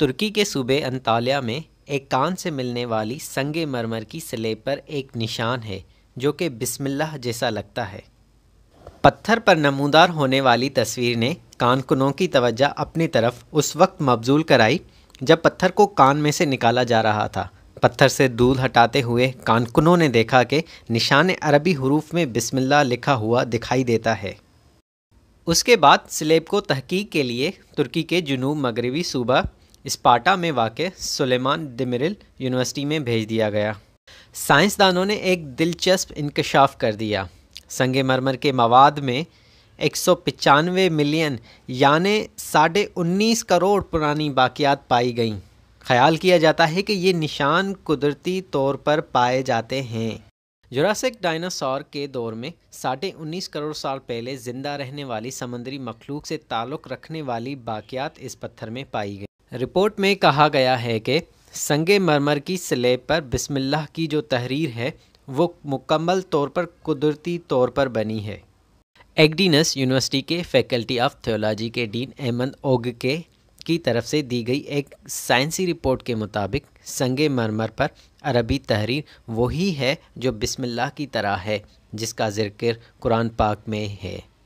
तुर्की के सूबे अंतालिया में एक कान से मिलने वाली संगे मरमर की स्लेब पर एक निशान है जो कि बिस्मिल्लाह जैसा लगता है पत्थर पर नमूदार होने वाली तस्वीर ने कानकुनों की तवज्जा अपनी तरफ उस वक्त मबजूल कराई जब पत्थर को कान में से निकाला जा रहा था पत्थर से दूध हटाते हुए कानकुनों ने देखा कि निशान अरबी हरूफ में बिस्मिल्लाह लिखा हुआ दिखाई देता है उसके बाद स्लेब को तहकीक के लिए तुर्की के जुनूब मगरबी सूबा स्पाटा में वाक़ सुलेमान दिमिरल यूनिवर्सिटी में भेज दिया गया साइंसदानों ने एक दिलचस्प इंकशाफ कर दिया संग मरमर के मवाद में एक मिलियन यानि साढ़े उन्नीस करोड़ पुरानी बाकियात पाई गईं ख्याल किया जाता है कि ये निशान कुदरती तौर पर पाए जाते हैं जुरासिक डायनासोर के दौर में साढ़े उन्नीस करोड़ साल पहले ज़िंदा रहने वाली समुद्री मखलूक से ताल्लुक़ रखने वाली बाकियात इस पत्थर में पाई गई रिपोर्ट में कहा गया है कि संग मरमर की स्लेब पर बिस्मिल्लाह की जो तहरीर है वो मुकम्मल तौर पर कुदरती तौर पर बनी है एगडीनस यूनिवर्सिटी के फैकल्टी ऑफ थियोलॉजी के डीन अहमद ओग के की तरफ से दी गई एक साइंसी रिपोर्ट के मुताबिक संग मरमर पर अरबी तहरीर वही है जो बिस्मिल्लाह की तरह है जिसका जिक्र कुरान पाक में है